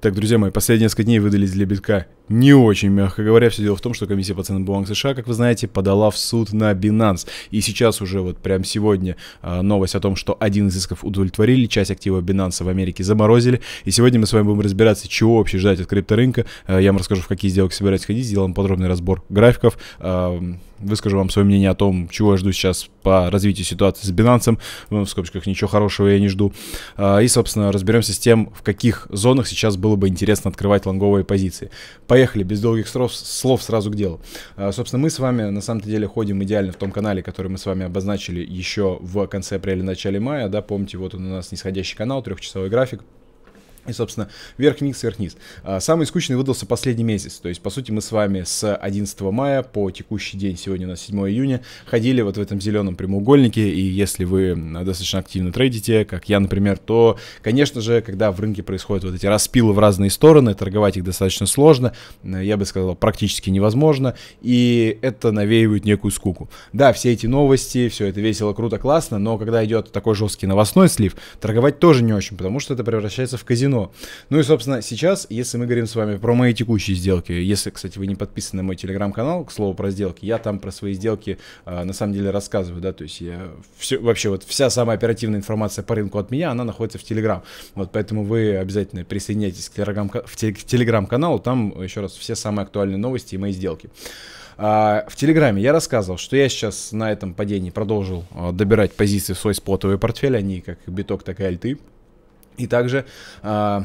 Так, друзья мои, последние несколько дней выдались для битка не очень, мягко говоря. Все дело в том, что комиссия по ценным бумагам США, как вы знаете, подала в суд на Binance. И сейчас уже вот прям сегодня а, новость о том, что один из исков удовлетворили, часть актива Binance в Америке заморозили. И сегодня мы с вами будем разбираться, чего вообще ждать от крипторынка. А, я вам расскажу, в какие сделки собираюсь ходить, сделаем подробный разбор графиков. А, выскажу вам свое мнение о том, чего я жду сейчас по развитию ситуации с Binance. Ну, в скобочках ничего хорошего я не жду. И, собственно, разберемся с тем, в каких зонах сейчас было бы интересно открывать лонговые позиции. По Поехали, без долгих слов, слов сразу к делу. А, собственно, мы с вами на самом-то деле ходим идеально в том канале, который мы с вами обозначили еще в конце апреля-начале мая. Да, помните, вот он у нас нисходящий канал, трехчасовой график. И, собственно, вверх-вниз, вверх-вниз. А, самый скучный выдался последний месяц. То есть, по сути, мы с вами с 11 мая по текущий день, сегодня у нас 7 июня, ходили вот в этом зеленом прямоугольнике. И если вы а, достаточно активно трейдите, как я, например, то, конечно же, когда в рынке происходят вот эти распилы в разные стороны, торговать их достаточно сложно, э, я бы сказал, практически невозможно. И это навеивает некую скуку. Да, все эти новости, все это весело, круто, классно, но когда идет такой жесткий новостной слив, торговать тоже не очень, потому что это превращается в казино давно. Ну и, собственно, сейчас, если мы говорим с вами про мои текущие сделки, если, кстати, вы не подписаны на мой телеграм-канал, к слову про сделки, я там про свои сделки э, на самом деле рассказываю, да, то есть я все, вообще вот вся самая оперативная информация по рынку от меня, она находится в телеграм. Вот поэтому вы обязательно присоединяйтесь к телеграм-каналу, там, еще раз, все самые актуальные новости и мои сделки. А, в Телеграме я рассказывал, что я сейчас на этом падении продолжил а, добирать позиции в свой спотовый портфель. Они как биток, так и альты. И также а,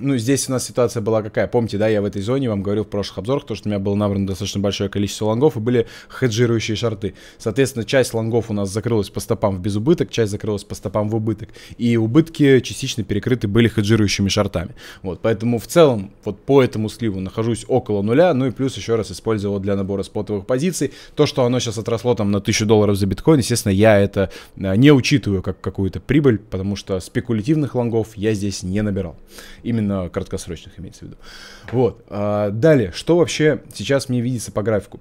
ну, здесь у нас ситуация была какая? Помните, да, я в этой зоне вам говорил в прошлых обзорах, то, что у меня было набрано достаточно большое количество лонгов, и были хеджирующие шорты Соответственно, часть лонгов у нас закрылась по стопам в безубыток, часть закрылась по стопам в убыток. И убытки частично перекрыты были хеджирующими шортами Вот, поэтому в целом, вот по этому сливу нахожусь около нуля, ну и плюс еще раз использовал для набора спотовых позиций. То, что оно сейчас отросло там на 1000 долларов за биткоин, естественно, я это э, не учитываю как какую-то прибыль, потому что спекулятивных лонгов я здесь не набирал. Именно именно краткосрочных имеется в виду. Вот. А, далее, что вообще сейчас мне видится по графику?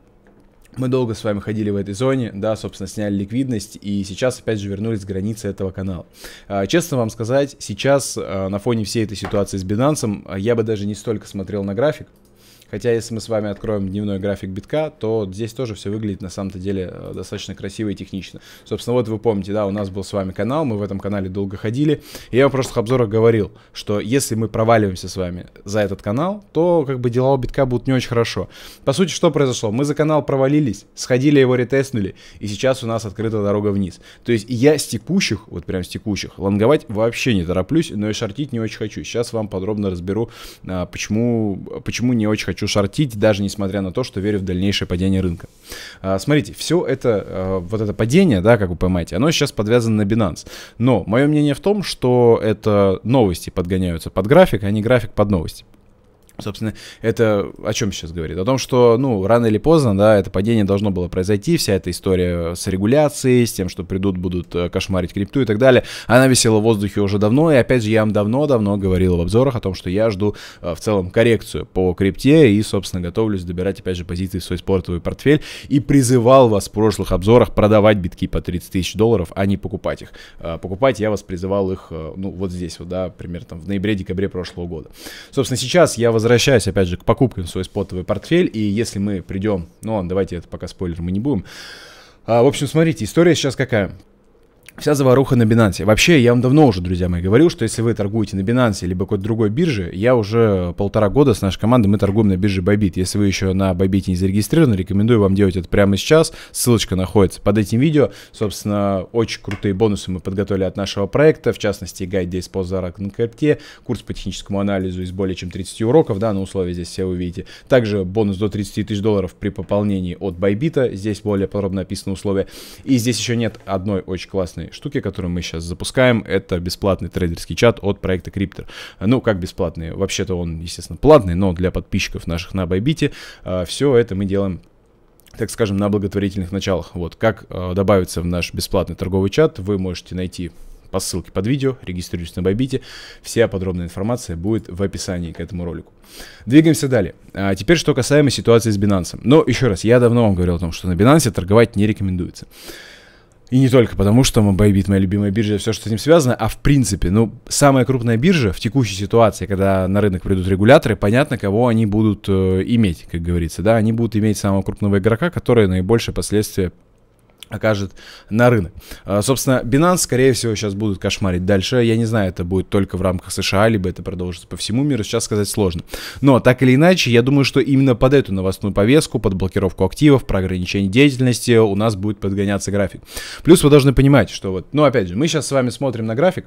Мы долго с вами ходили в этой зоне, да, собственно, сняли ликвидность, и сейчас опять же вернулись к границе этого канала. А, честно вам сказать, сейчас а, на фоне всей этой ситуации с Binance я бы даже не столько смотрел на график, Хотя, если мы с вами откроем дневной график битка, то здесь тоже все выглядит на самом-то деле э, достаточно красиво и технично. Собственно, вот вы помните, да, у нас был с вами канал, мы в этом канале долго ходили. И я в прошлых обзорах говорил, что если мы проваливаемся с вами за этот канал, то как бы дела у битка будут не очень хорошо. По сути, что произошло? Мы за канал провалились, сходили его ретестнули, и сейчас у нас открыта дорога вниз. То есть я с текущих, вот прям с текущих, лонговать вообще не тороплюсь, но и шортить не очень хочу. Сейчас вам подробно разберу, а, почему, почему не очень хочу хочу шортить, даже несмотря на то, что верю в дальнейшее падение рынка. А, смотрите, все это, а, вот это падение, да, как вы понимаете, оно сейчас подвязано на Binance. Но мое мнение в том, что это новости подгоняются под график, а не график под новости. Собственно, это о чем сейчас говорит? О том, что, ну, рано или поздно, да, это падение должно было произойти, вся эта история с регуляцией, с тем, что придут, будут э, кошмарить крипту и так далее, она висела в воздухе уже давно, и опять же, я вам давно-давно говорил в обзорах о том, что я жду э, в целом коррекцию по крипте и, собственно, готовлюсь добирать, опять же, позиции в свой спортовый портфель и призывал вас в прошлых обзорах продавать битки по 30 тысяч долларов, а не покупать их. Э, покупать я вас призывал их, ну, вот здесь вот, да, примерно там в ноябре-декабре прошлого года. Собственно, сейчас я возвращаюсь возвращаясь, опять же, к покупкам в свой спотовый портфель, и если мы придем, ну ладно, давайте это пока спойлер мы не будем. А, в общем, смотрите, история сейчас какая. Вся заваруха на Binance. Вообще, я вам давно уже, друзья мои, говорил, что если вы торгуете на Binance либо какой-то другой бирже, я уже полтора года с нашей командой мы торгуем на бирже Bybit. Если вы еще на Bybit не зарегистрированы, рекомендую вам делать это прямо сейчас. Ссылочка находится под этим видео. Собственно, очень крутые бонусы мы подготовили от нашего проекта, в частности, гайд для по на крипте, курс по техническому анализу из более чем 30 уроков, да, на условия здесь все увидите. Также бонус до 30 тысяч долларов при пополнении от Bybit. Здесь более подробно описаны условия. И здесь еще нет одной очень классной Штуки, штуке, которую мы сейчас запускаем, это бесплатный трейдерский чат от проекта Криптер. Ну, как бесплатный? Вообще-то он, естественно, платный, но для подписчиков наших на Байбите все это мы делаем так скажем, на благотворительных началах. Вот как э, а, добавиться в наш бесплатный торговый чат, вы можете найти по ссылке под видео, регистрируйтесь на Байбите. Вся подробная информация будет в описании к этому ролику. Двигаемся далее. А теперь, что касаемо ситуации с Binance. Но еще раз, я давно вам говорил о том, что на Binance торговать не рекомендуется. И не только потому, что Байбит моя любимая биржа, все, что с этим связано, а в принципе, ну, самая крупная биржа в текущей ситуации, когда на рынок придут регуляторы, понятно, кого они будут э, иметь, как говорится, да, они будут иметь самого крупного игрока, который наибольшее последствия окажет на рынок. А, собственно, Binance, скорее всего, сейчас будут кошмарить дальше. Я не знаю, это будет только в рамках США, либо это продолжится по всему миру, сейчас сказать сложно. Но, так или иначе, я думаю, что именно под эту новостную повестку, под блокировку активов, про ограничение деятельности у нас будет подгоняться график. Плюс вы должны понимать, что вот, ну, опять же, мы сейчас с вами смотрим на график,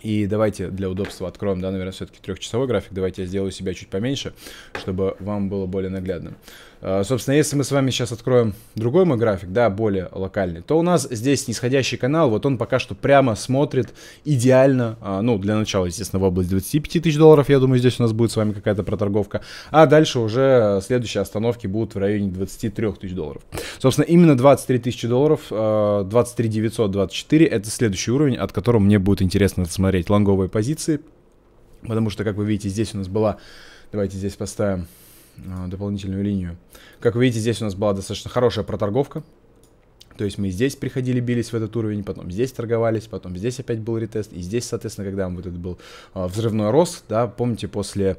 и давайте для удобства откроем, да, наверное, все-таки трехчасовой график. Давайте я сделаю себя чуть поменьше, чтобы вам было более наглядно. Э, собственно, если мы с вами сейчас откроем другой мой график, да, более локальный, то у нас здесь нисходящий канал, вот он пока что прямо смотрит идеально, а, ну, для начала, естественно, в область 25 тысяч долларов, я думаю, здесь у нас будет с вами какая-то проторговка, а дальше уже следующие остановки будут в районе 23 тысяч долларов. Собственно, именно 23 тысячи долларов, 23 э, 924, это следующий уровень, от которого мне будет интересно смотреть лонговые позиции, потому что, как вы видите, здесь у нас была, давайте здесь поставим Э, дополнительную линию. Как вы видите, здесь у нас была достаточно хорошая проторговка. То есть мы здесь приходили, бились в этот уровень, потом здесь торговались, потом здесь опять был ретест. И здесь, соответственно, когда вот этот был э, взрывной рост, да, помните, после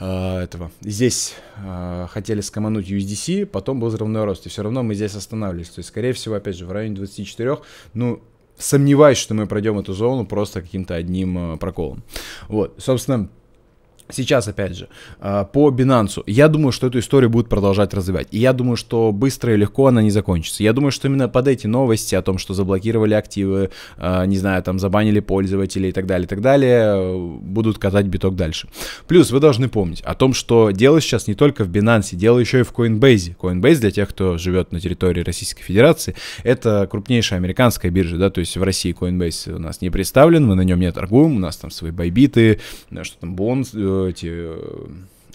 э, этого. Здесь э, хотели скомануть USDC, потом был взрывной рост. И все равно мы здесь останавливались. То есть, скорее всего, опять же, в районе 24. Ну, сомневаюсь, что мы пройдем эту зону просто каким-то одним э, проколом. Вот, собственно, сейчас, опять же, э, по Binance, я думаю, что эту историю будут продолжать развивать. И я думаю, что быстро и легко она не закончится. Я думаю, что именно под эти новости о том, что заблокировали активы, э, не знаю, там забанили пользователей и так далее, и так далее, э, будут катать биток дальше. Плюс вы должны помнить о том, что дело сейчас не только в Binance, дело еще и в Coinbase. Coinbase, для тех, кто живет на территории Российской Федерации, это крупнейшая американская биржа, да, то есть в России Coinbase у нас не представлен, мы на нем не торгуем, у нас там свои байбиты, что там, бонс, эти э,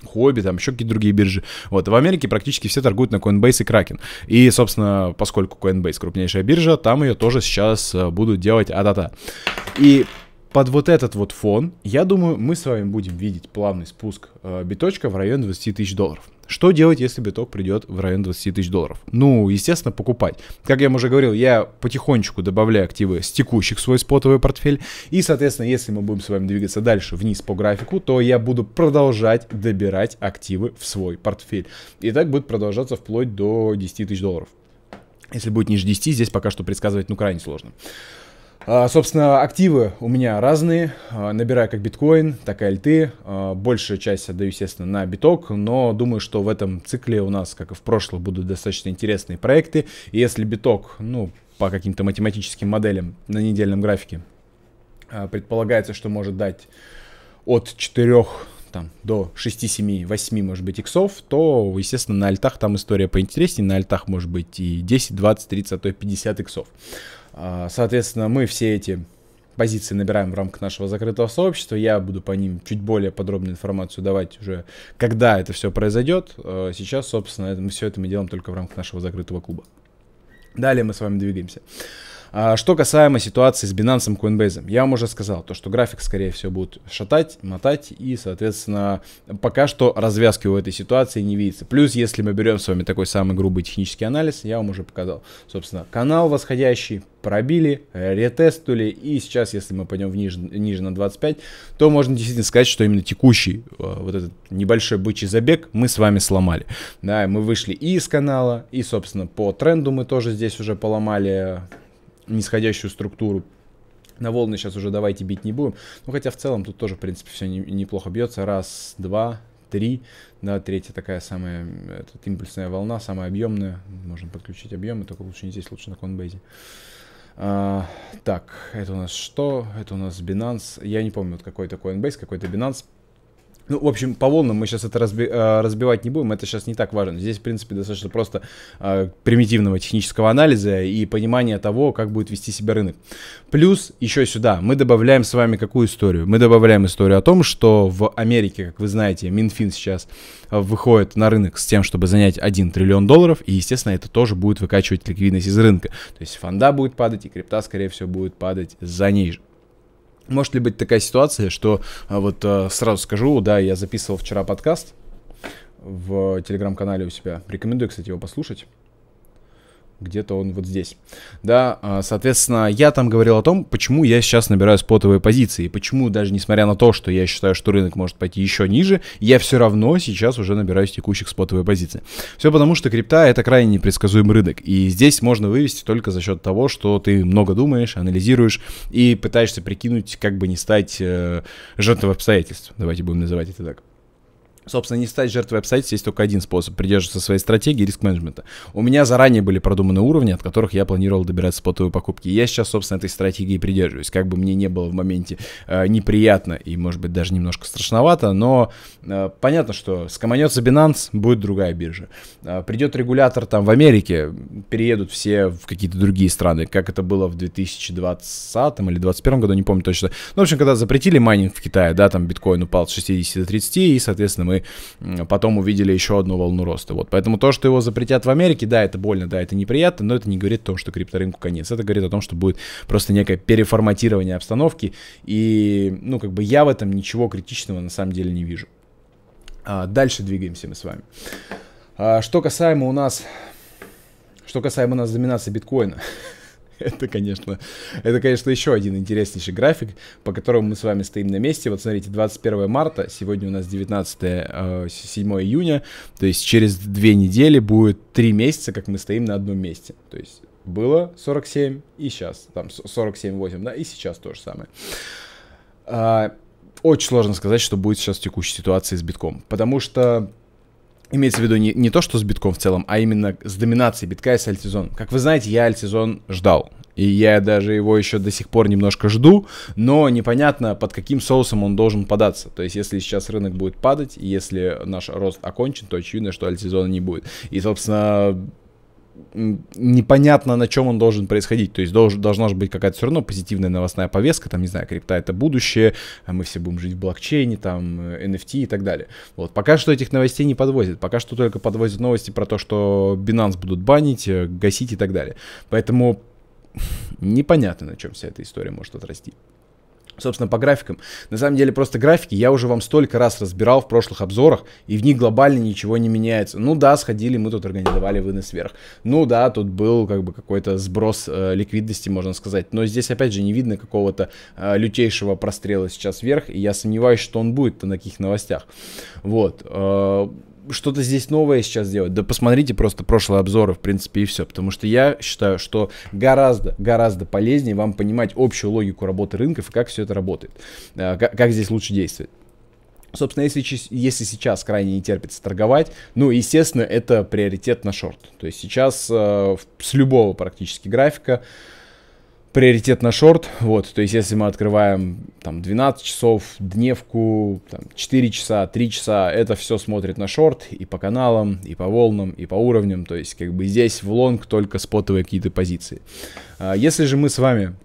Хобби, там еще какие-то другие биржи. Вот, в Америке практически все торгуют на Coinbase и Kraken. И, собственно, поскольку Coinbase крупнейшая биржа, там ее тоже сейчас э, будут делать а-та-та. И под вот этот вот фон, я думаю, мы с вами будем видеть плавный спуск э, биточка в район 20 тысяч долларов. Что делать, если биток придет в район 20 тысяч долларов? Ну, естественно, покупать. Как я вам уже говорил, я потихонечку добавляю активы с текущих в свой спотовый портфель. И, соответственно, если мы будем с вами двигаться дальше вниз по графику, то я буду продолжать добирать активы в свой портфель. И так будет продолжаться вплоть до 10 тысяч долларов. Если будет ниже 10, здесь пока что предсказывать ну крайне сложно. А, собственно, активы у меня разные. А, набираю как биткоин, так и альты. А, большая часть отдаю, естественно, на биток, но думаю, что в этом цикле у нас, как и в прошлом, будут достаточно интересные проекты. И если биток, ну, по каким-то математическим моделям на недельном графике, предполагается, что может дать от 4 там, до 6, 7, 8, может быть, иксов, то, естественно, на альтах там история поинтереснее. На альтах может быть и 10, 20, 30, а то и 50 иксов. А, соответственно, мы все эти позиции набираем в рамках нашего закрытого сообщества. Я буду по ним чуть более подробную информацию давать уже, когда это все произойдет. А, сейчас, собственно, мы все это мы делаем только в рамках нашего закрытого клуба. Далее мы с вами двигаемся. А что касаемо ситуации с Binance и Coinbase, я вам уже сказал, то, что график, скорее всего, будет шатать, мотать, и, соответственно, пока что развязки у этой ситуации не видится. Плюс, если мы берем с вами такой самый грубый технический анализ, я вам уже показал. Собственно, канал восходящий, пробили, ретестули и сейчас, если мы пойдем вниже, ниже на 25, то можно действительно сказать, что именно текущий э, вот этот небольшой бычий забег мы с вами сломали. Да, мы вышли и из канала, и, собственно, по тренду мы тоже здесь уже поломали нисходящую структуру. На волны сейчас уже давайте бить не будем. Ну, хотя в целом тут тоже, в принципе, все не, неплохо бьется. Раз, два, три. Да, третья такая самая э, этот, импульсная волна, самая объемная. Можно подключить объемы, только лучше не здесь, лучше на конбейзе. А, так, это у нас что? Это у нас Binance. Я не помню, вот какой-то Coinbase, какой-то Binance. Ну, в общем, по волнам мы сейчас это разби э, разбивать не будем, это сейчас не так важно. Здесь, в принципе, достаточно просто э, примитивного технического анализа и понимания того, как будет вести себя рынок. Плюс еще сюда мы добавляем с вами какую историю? Мы добавляем историю о том, что в Америке, как вы знаете, Минфин сейчас э, выходит на рынок с тем, чтобы занять 1 триллион долларов, и, естественно, это тоже будет выкачивать ликвидность из рынка. То есть фонда будет падать, и крипта, скорее всего, будет падать за ней же. Может ли быть такая ситуация, что а, вот а, сразу скажу, да, я записывал вчера подкаст в телеграм-канале у себя. Рекомендую, кстати, его послушать где-то он вот здесь. Да, а, соответственно, я там говорил о том, почему я сейчас набираю спотовые позиции, почему даже несмотря на то, что я считаю, что рынок может пойти еще ниже, я все равно сейчас уже набираю текущих спотовые позиции. Все потому, что крипта это крайне непредсказуемый рынок, и здесь можно вывести только за счет того, что ты много думаешь, анализируешь и пытаешься прикинуть, как бы не стать э, жертвой обстоятельств. Давайте будем называть это так. Собственно, не стать жертвой обстоятельств есть только один способ – придерживаться своей стратегии риск-менеджмента. У меня заранее были продуманы уровни, от которых я планировал добираться спотовые покупки. И я сейчас, собственно, этой стратегии придерживаюсь. Как бы мне не было в моменте э, неприятно и, может быть, даже немножко страшновато, но э, понятно, что скоманется Binance, будет другая биржа. Э, придет регулятор там в Америке, переедут все в какие-то другие страны, как это было в 2020 или 2021 году, не помню точно. Ну, в общем, когда запретили майнинг в Китае, да, там биткоин упал с 60 до 30, и, соответственно, мы потом увидели еще одну волну роста. Вот. Поэтому то, что его запретят в Америке, да, это больно, да, это неприятно, но это не говорит о том, что крипторынку конец. Это говорит о том, что будет просто некое переформатирование обстановки. И, ну, как бы я в этом ничего критичного на самом деле не вижу. А, дальше двигаемся мы с вами. А, что касаемо у нас... Что касаемо у нас доминации биткоина, Это, конечно, это, конечно, еще один интереснейший график, по которому мы с вами стоим на месте. Вот смотрите, 21 марта, сегодня у нас 19 7 э, июня, то есть через две недели будет три месяца, как мы стоим на одном месте. То есть было 47 и сейчас, там 47,8, да, и сейчас то же самое. А, очень сложно сказать, что будет сейчас в текущей ситуации с битком, потому что Имеется в виду не, не то, что с битком в целом, а именно с доминацией битка и с альтсезоном. Как вы знаете, я альтсезон ждал. И я даже его еще до сих пор немножко жду, но непонятно, под каким соусом он должен податься. То есть, если сейчас рынок будет падать, и если наш рост окончен, то очевидно, что альтсезона не будет. И, собственно, непонятно, на чем он должен происходить. То есть долж, должна же быть какая-то все равно позитивная новостная повестка, там, не знаю, крипта это будущее, а мы все будем жить в блокчейне, там, NFT э, и так далее. Вот, пока что этих новостей не подвозят, пока что только подвозят новости про то, что Binance будут банить, э, гасить и так далее. Поэтому непонятно, на чем вся эта история может отрасти. Собственно, по графикам. На самом деле, просто графики я уже вам столько раз разбирал в прошлых обзорах, и в них глобально ничего не меняется. Ну да, сходили, мы тут организовали вынос вверх. Ну да, тут был как бы какой-то сброс э, ликвидности, можно сказать. Но здесь, опять же, не видно какого-то э, лютейшего прострела сейчас вверх, и я сомневаюсь, что он будет на таких новостях. Вот. Э, что-то здесь новое сейчас делать. Да посмотрите просто прошлые обзоры, в принципе, и все. Потому что я считаю, что гораздо, гораздо полезнее вам понимать общую логику работы рынков и как все это работает. Э, как здесь лучше действовать. Собственно, если, если сейчас крайне не терпится торговать, ну, естественно, это приоритет на шорт. То есть сейчас э, с любого практически графика э, приоритет на шорт. Вот, то есть, если мы открываем там 12 часов, дневку, там, 4 часа, 3 часа, это все смотрит на шорт и по каналам, и по волнам, и по уровням. То есть, как бы здесь в лонг только спотовые какие-то позиции. А, если же мы с вами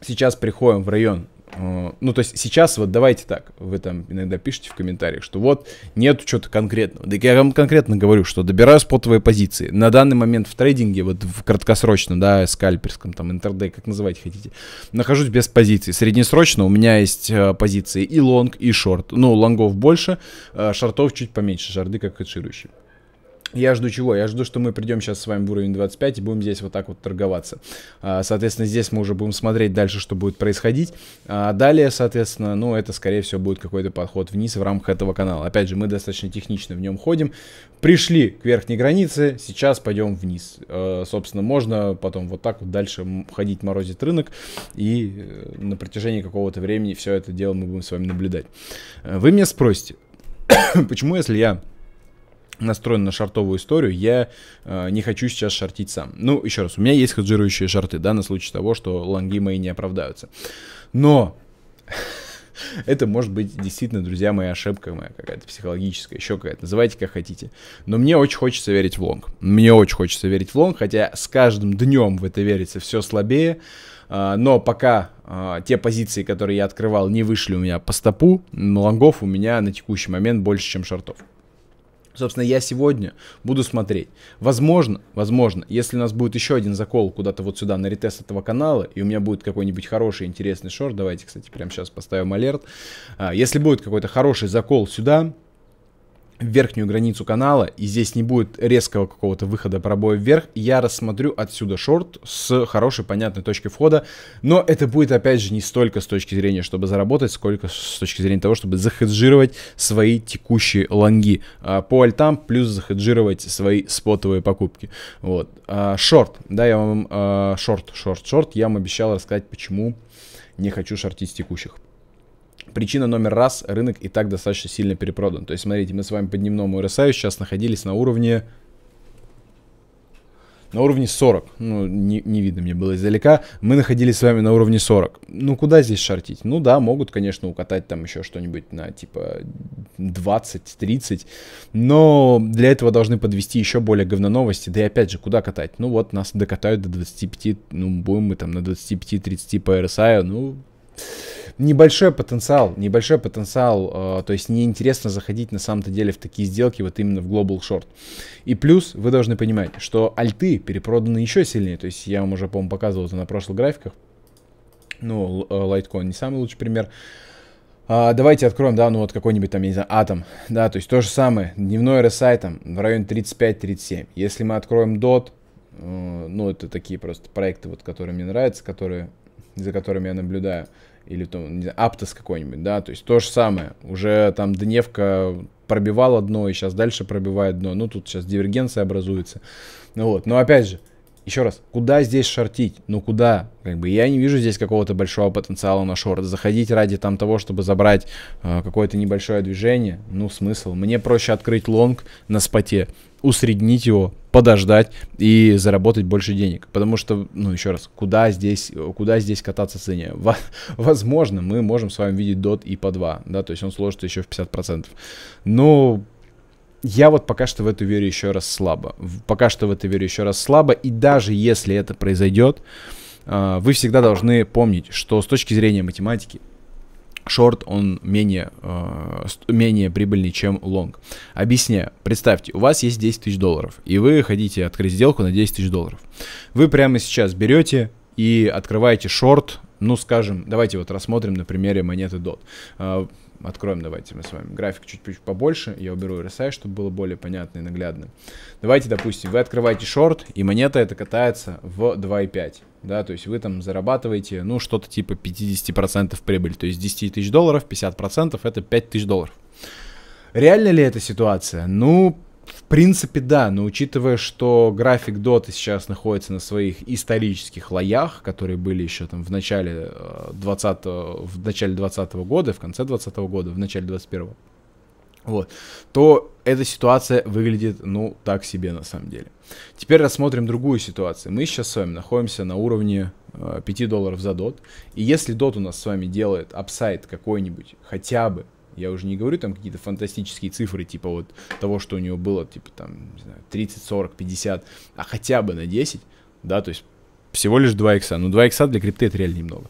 сейчас приходим в район Э, ну, то есть сейчас вот давайте так, вы там иногда пишете в комментариях, что вот нет чего-то конкретного. Да я вам конкретно говорю, что добираю спотовые позиции. На данный момент в трейдинге, вот в краткосрочном, да, скальперском, там, интердей, как называть хотите, нахожусь без позиций. Среднесрочно у меня есть э, позиции и лонг, и шорт. Ну, лонгов больше, э, шортов чуть поменьше, шарды как хеджирующий. Я жду чего? Я жду, что мы придем сейчас с вами в уровень 25 и будем здесь вот так вот торговаться. А, соответственно, здесь мы уже будем смотреть дальше, что будет происходить. А далее, соответственно, ну, это, скорее всего, будет какой-то подход вниз в рамках этого канала. Опять же, мы достаточно технично в нем ходим. Пришли к верхней границе, сейчас пойдем вниз. А, собственно, можно потом вот так вот дальше ходить, морозить рынок. И э, на протяжении какого-то времени все это дело мы будем с вами наблюдать. Э, вы меня спросите, почему, если я настроен на шартовую историю, я э, не хочу сейчас шартить сам. Ну, еще раз, у меня есть хеджирующие шарты, да, на случай того, что лонги мои не оправдаются. Но это может быть действительно, друзья мои, ошибка моя какая-то психологическая, еще какая-то, называйте как хотите. Но мне очень хочется верить в лонг. Мне очень хочется верить в лонг, хотя с каждым днем в это верится все слабее. А, но пока а, те позиции, которые я открывал, не вышли у меня по стопу, лонгов у меня на текущий момент больше, чем шортов. Собственно, я сегодня буду смотреть. Возможно, возможно, если у нас будет еще один закол куда-то вот сюда на ретест этого канала, и у меня будет какой-нибудь хороший, интересный шорт, давайте, кстати, прямо сейчас поставим алерт. А, если будет какой-то хороший закол сюда, верхнюю границу канала, и здесь не будет резкого какого-то выхода пробоя вверх, я рассмотрю отсюда шорт с хорошей, понятной точки входа, но это будет, опять же, не столько с точки зрения, чтобы заработать, сколько с точки зрения того, чтобы захеджировать свои текущие лонги а, по альтам, плюс захеджировать свои спотовые покупки. Вот. А, шорт, да, я вам... А, шорт, шорт, шорт, я вам обещал рассказать, почему не хочу шортить текущих. Причина номер раз, рынок и так достаточно сильно перепродан. То есть, смотрите, мы с вами по дневному RSI сейчас находились на уровне... На уровне 40. Ну, не, не видно мне было издалека. Мы находились с вами на уровне 40. Ну, куда здесь шортить? Ну да, могут, конечно, укатать там еще что-нибудь на типа 20-30. Но для этого должны подвести еще более говно новости. Да и опять же, куда катать? Ну вот, нас докатают до 25. Ну, будем мы там на 25-30 по RSI. Ну небольшой потенциал, небольшой потенциал, э, то есть неинтересно заходить на самом-то деле в такие сделки вот именно в Global Short. И плюс вы должны понимать, что альты перепроданы еще сильнее, то есть я вам уже, по-моему, показывал это на прошлых графиках, ну, э, Litecoin не самый лучший пример, а, давайте откроем, да, ну вот какой-нибудь там, я не знаю, атом, да, то есть то же самое, дневной RSI там в районе 35-37, если мы откроем DOT, э, ну это такие просто проекты, вот, которые мне нравятся, которые, за которыми я наблюдаю, или там, не знаю, Аптос какой-нибудь, да, то есть то же самое. Уже там дневка пробивала дно, и сейчас дальше пробивает дно. Ну, тут сейчас дивергенция образуется. Ну вот, но опять же, еще раз, куда здесь шортить? Ну куда? Как бы я не вижу здесь какого-то большого потенциала на шорт. Заходить ради там того, чтобы забрать э, какое-то небольшое движение, ну смысл. Мне проще открыть лонг на споте, усреднить его, подождать и заработать больше денег. Потому что, ну еще раз, куда здесь, куда здесь кататься в цене? Во возможно, мы можем с вами видеть дот и по 2, да, то есть он сложится еще в 50%. Но я вот пока что в эту верю еще раз слабо. Пока что в эту верю еще раз слабо. И даже если это произойдет, а, вы всегда должны помнить, что с точки зрения математики шорт, он менее, а, менее прибыльный, чем лонг. Объясняю. Представьте, у вас есть 10 тысяч долларов, и вы хотите открыть сделку на 10 тысяч долларов. Вы прямо сейчас берете и открываете шорт, ну, скажем, давайте вот рассмотрим на примере монеты DOT а, откроем, давайте мы с вами график чуть-чуть побольше. Я уберу RSI, чтобы было более понятно и наглядно. Давайте, допустим, вы открываете шорт, и монета эта катается в 2,5. Да, то есть вы там зарабатываете, ну, что-то типа 50% прибыли, То есть 10 тысяч долларов, 50% это 5 тысяч долларов. Реально ли эта ситуация? Ну, в принципе, да, но учитывая, что график Dota сейчас находится на своих исторических лоях, которые были еще там в начале 20 э, в начале 20 года, в конце 20 года, в начале 21 -го, вот, то эта ситуация выглядит, ну, так себе на самом деле. Теперь рассмотрим другую ситуацию. Мы сейчас с вами находимся на уровне 5 э, долларов за дот. И если дот у нас с вами делает апсайт какой-нибудь, хотя бы я уже не говорю там какие-то фантастические цифры, типа вот того, что у него было, типа там, не знаю, 30, 40, 50, а хотя бы на 10, да, то есть всего лишь 2 икса, но 2 икса для крипты это реально немного,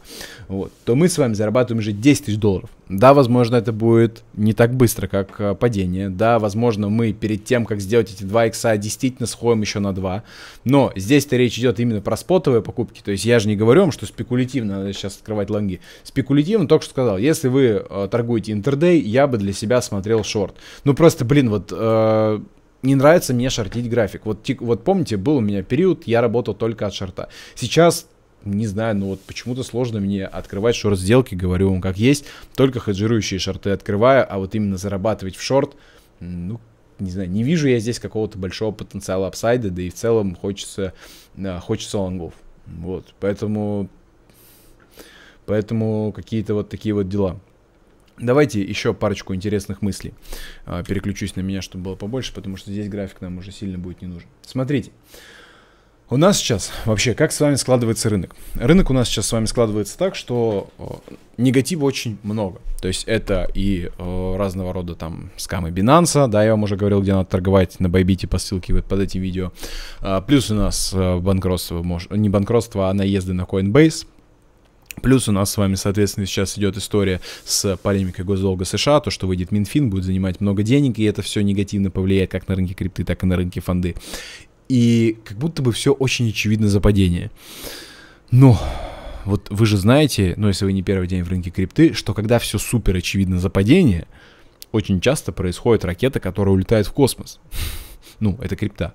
вот, то мы с вами зарабатываем уже 10 тысяч долларов. Да, возможно, это будет не так быстро, как э, падение, да, возможно, мы перед тем, как сделать эти 2 икса, действительно сходим еще на 2, но здесь-то речь идет именно про спотовые покупки, то есть я же не говорю вам, что спекулятивно надо сейчас открывать лонги, спекулятивно только что сказал, если вы э, торгуете интердей, я бы для себя смотрел шорт, ну просто, блин, вот... Э, не нравится мне шортить график. Вот, вот помните, был у меня период, я работал только от шорта. Сейчас не знаю, ну вот почему-то сложно мне открывать шорт сделки, говорю вам как есть, только хеджирующие шорты открываю, а вот именно зарабатывать в шорт, ну, не знаю, не вижу я здесь какого-то большого потенциала апсайда, да и в целом хочется, э, хочется лонгов. Вот, поэтому, поэтому какие-то вот такие вот дела. Давайте еще парочку интересных мыслей. А, переключусь на меня, чтобы было побольше, потому что здесь график нам уже сильно будет не нужен. Смотрите. У нас сейчас вообще, как с вами складывается рынок? Рынок у нас сейчас с вами складывается так, что э, негатива очень много. То есть это и э, разного рода там скамы Binance, да, я вам уже говорил, где надо торговать на Байбите по ссылке вот под этим видео. А, плюс у нас э, банкротство, мож... не банкротство, а наезды на Coinbase. Плюс у нас с вами, соответственно, сейчас идет история с полемикой госдолга США, то, что выйдет Минфин, будет занимать много денег, и это все негативно повлияет как на рынке крипты, так и на рынке фонды. И как будто бы все очень очевидно западение. Но вот вы же знаете, ну если вы не первый день в рынке крипты, что когда все супер очевидно западение, очень часто происходит ракета, которая улетает в космос. Ну, это крипта.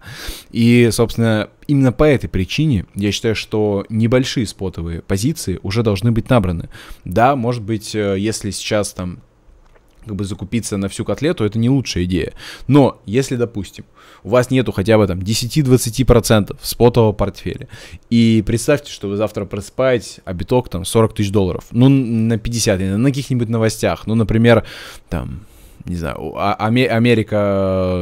И, собственно, именно по этой причине я считаю, что небольшие спотовые позиции уже должны быть набраны. Да, может быть, э, если сейчас там как бы закупиться на всю котлету, это не лучшая идея. Но если, допустим, у вас нету хотя бы там 10-20% спотового портфеля, и представьте, что вы завтра просыпаетесь, а биток там 40 тысяч долларов, ну на 50, на каких-нибудь новостях, ну, например, там не знаю, а, Америка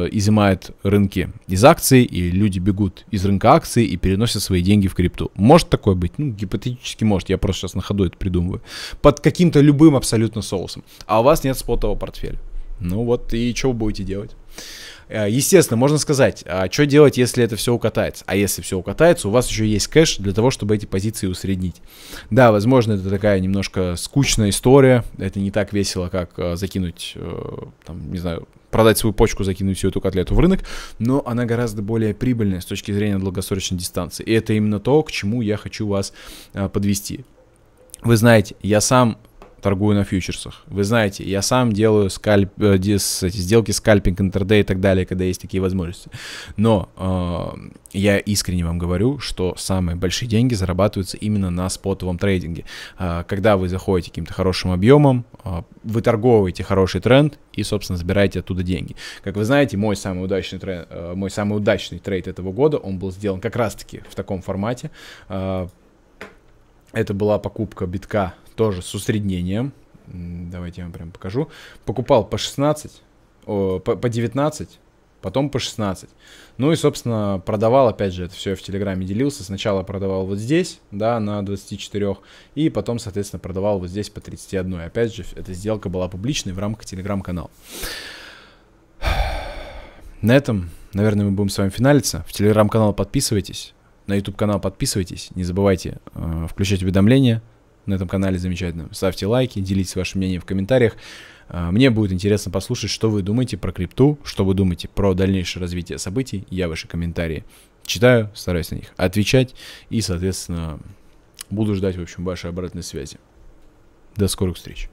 э, изымает рынки из акций, и люди бегут из рынка акций и переносят свои деньги в крипту. Может такое быть? Ну, гипотетически может. Я просто сейчас на ходу это придумываю. Под каким-то любым абсолютно соусом. А у вас нет спотового портфеля. Ну вот и что вы будете делать? Э, естественно, можно сказать, а что делать, если это все укатается? А если все укатается, у вас еще есть кэш для того, чтобы эти позиции усреднить. Да, возможно, это такая немножко скучная история. Это не так весело, как э, закинуть, э, там, не знаю, продать свою почку, закинуть всю эту котлету в рынок, но она гораздо более прибыльная с точки зрения долгосрочной дистанции. И это именно то, к чему я хочу вас подвести. Вы знаете, я сам торгую на фьючерсах. Вы знаете, я сам делаю скальп, э, дис, эти сделки скальпинг, интердей и так далее, когда есть такие возможности. Но э, я искренне вам говорю, что самые большие деньги зарабатываются именно на спотовом трейдинге. Э, когда вы заходите каким-то хорошим объемом, э, вы торговываете хороший тренд и, собственно, забираете оттуда деньги. Как вы знаете, мой самый удачный тренд, э, мой самый удачный трейд этого года, он был сделан как раз-таки в таком формате. Э, это была покупка битка тоже с усреднением. Давайте я вам прям покажу. Покупал по 16, о, по, по 19, потом по 16. Ну и, собственно, продавал, опять же, это все в Телеграме делился. Сначала продавал вот здесь, да, на 24, и потом, соответственно, продавал вот здесь по 31. Опять же, эта сделка была публичной в рамках Телеграм-канала. На этом, наверное, мы будем с вами финалиться. В Телеграм-канал подписывайтесь, на YouTube-канал подписывайтесь. Не забывайте э, включать уведомления, на этом канале замечательно. Ставьте лайки, делитесь вашим мнением в комментариях. А, мне будет интересно послушать, что вы думаете про крипту, что вы думаете про дальнейшее развитие событий. Я ваши комментарии читаю, стараюсь на них отвечать и, соответственно, буду ждать, в общем, вашей обратной связи. До скорых встреч!